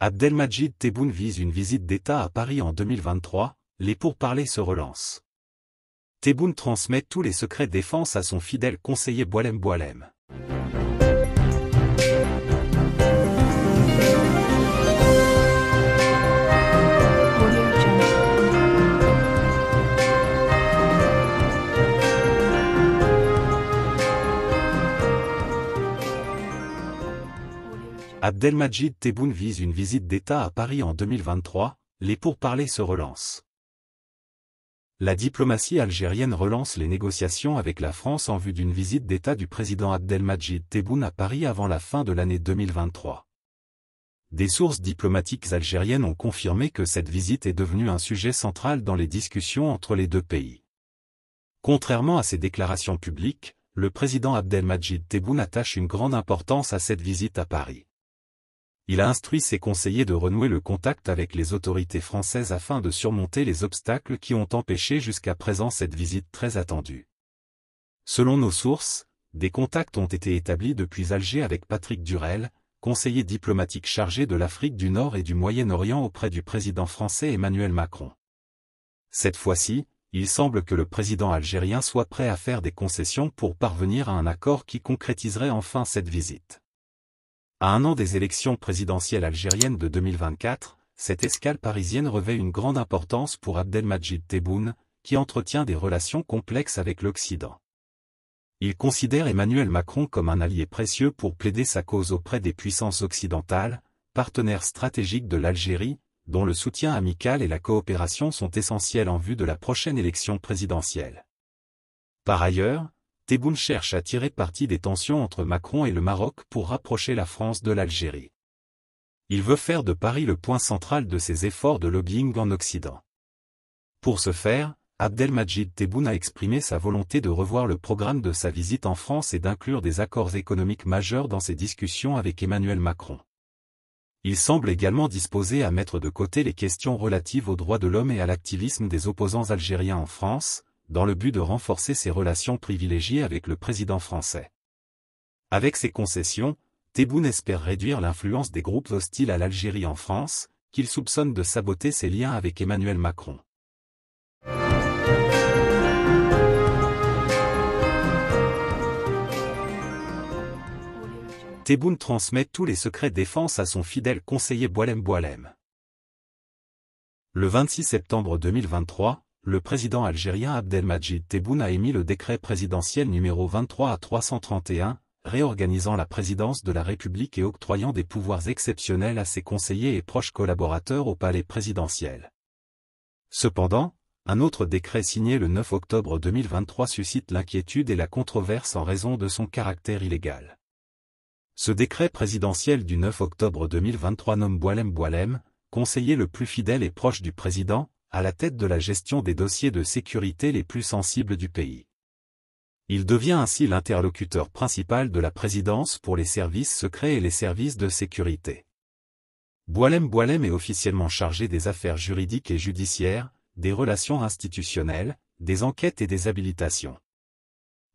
Abdelmajid Tebboune vise une visite d'État à Paris en 2023, les pourparlers se relancent. Tebboune transmet tous les secrets défense à son fidèle conseiller Boalem Boilem. Abdelmajid Tebboune vise une visite d'État à Paris en 2023, les pourparlers se relancent. La diplomatie algérienne relance les négociations avec la France en vue d'une visite d'État du président Abdelmajid Tebboune à Paris avant la fin de l'année 2023. Des sources diplomatiques algériennes ont confirmé que cette visite est devenue un sujet central dans les discussions entre les deux pays. Contrairement à ses déclarations publiques, le président Abdelmajid Tebboune attache une grande importance à cette visite à Paris il a instruit ses conseillers de renouer le contact avec les autorités françaises afin de surmonter les obstacles qui ont empêché jusqu'à présent cette visite très attendue. Selon nos sources, des contacts ont été établis depuis Alger avec Patrick Durel, conseiller diplomatique chargé de l'Afrique du Nord et du Moyen-Orient auprès du président français Emmanuel Macron. Cette fois-ci, il semble que le président algérien soit prêt à faire des concessions pour parvenir à un accord qui concrétiserait enfin cette visite. À un an des élections présidentielles algériennes de 2024, cette escale parisienne revêt une grande importance pour Abdelmajid Tebboune, qui entretient des relations complexes avec l'Occident. Il considère Emmanuel Macron comme un allié précieux pour plaider sa cause auprès des puissances occidentales, partenaires stratégiques de l'Algérie, dont le soutien amical et la coopération sont essentiels en vue de la prochaine élection présidentielle. Par ailleurs, Tebboune cherche à tirer parti des tensions entre Macron et le Maroc pour rapprocher la France de l'Algérie. Il veut faire de Paris le point central de ses efforts de lobbying en Occident. Pour ce faire, Abdelmajid Tebboune a exprimé sa volonté de revoir le programme de sa visite en France et d'inclure des accords économiques majeurs dans ses discussions avec Emmanuel Macron. Il semble également disposé à mettre de côté les questions relatives aux droits de l'homme et à l'activisme des opposants algériens en France, dans le but de renforcer ses relations privilégiées avec le président français. Avec ces concessions, Tebboune espère réduire l'influence des groupes hostiles à l'Algérie en France, qu'il soupçonne de saboter ses liens avec Emmanuel Macron. Tebboune transmet tous les secrets défense à son fidèle conseiller Boilem Boilem. Le 26 septembre 2023, le président algérien Abdelmajid Tebboune a émis le décret présidentiel numéro 23 à 331, réorganisant la présidence de la République et octroyant des pouvoirs exceptionnels à ses conseillers et proches collaborateurs au palais présidentiel. Cependant, un autre décret signé le 9 octobre 2023 suscite l'inquiétude et la controverse en raison de son caractère illégal. Ce décret présidentiel du 9 octobre 2023 nomme Boilem Boilem, conseiller le plus fidèle et proche du président, à la tête de la gestion des dossiers de sécurité les plus sensibles du pays. Il devient ainsi l'interlocuteur principal de la présidence pour les services secrets et les services de sécurité. Boilem Boilem est officiellement chargé des affaires juridiques et judiciaires, des relations institutionnelles, des enquêtes et des habilitations.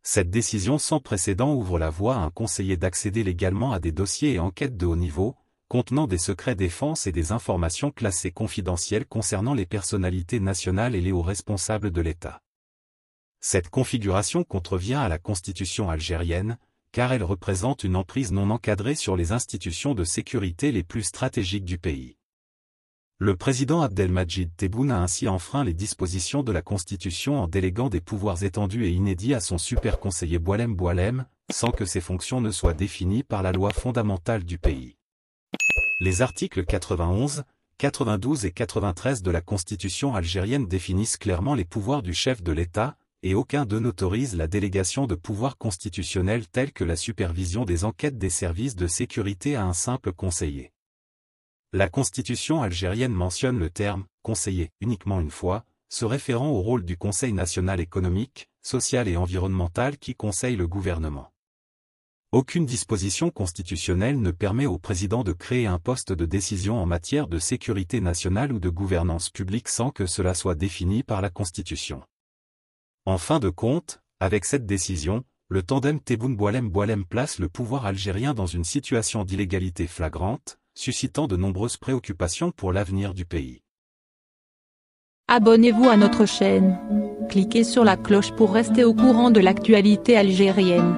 Cette décision sans précédent ouvre la voie à un conseiller d'accéder légalement à des dossiers et enquêtes de haut niveau, contenant des secrets défense et des informations classées confidentielles concernant les personnalités nationales et les hauts responsables de l'État. Cette configuration contrevient à la constitution algérienne, car elle représente une emprise non encadrée sur les institutions de sécurité les plus stratégiques du pays. Le président Abdelmajid Tebboune a ainsi enfreint les dispositions de la Constitution en déléguant des pouvoirs étendus et inédits à son super conseiller Boalem Boalem, sans que ses fonctions ne soient définies par la loi fondamentale du pays. Les articles 91, 92 et 93 de la Constitution algérienne définissent clairement les pouvoirs du chef de l'État, et aucun d'eux n'autorise la délégation de pouvoirs constitutionnels tels que la supervision des enquêtes des services de sécurité à un simple conseiller. La Constitution algérienne mentionne le terme « conseiller » uniquement une fois, se référant au rôle du Conseil national économique, social et environnemental qui conseille le gouvernement. Aucune disposition constitutionnelle ne permet au président de créer un poste de décision en matière de sécurité nationale ou de gouvernance publique sans que cela soit défini par la Constitution. En fin de compte, avec cette décision, le tandem Tebboune-Boilem-Boilem place le pouvoir algérien dans une situation d'illégalité flagrante, suscitant de nombreuses préoccupations pour l'avenir du pays. Abonnez-vous à notre chaîne. Cliquez sur la cloche pour rester au courant de l'actualité algérienne.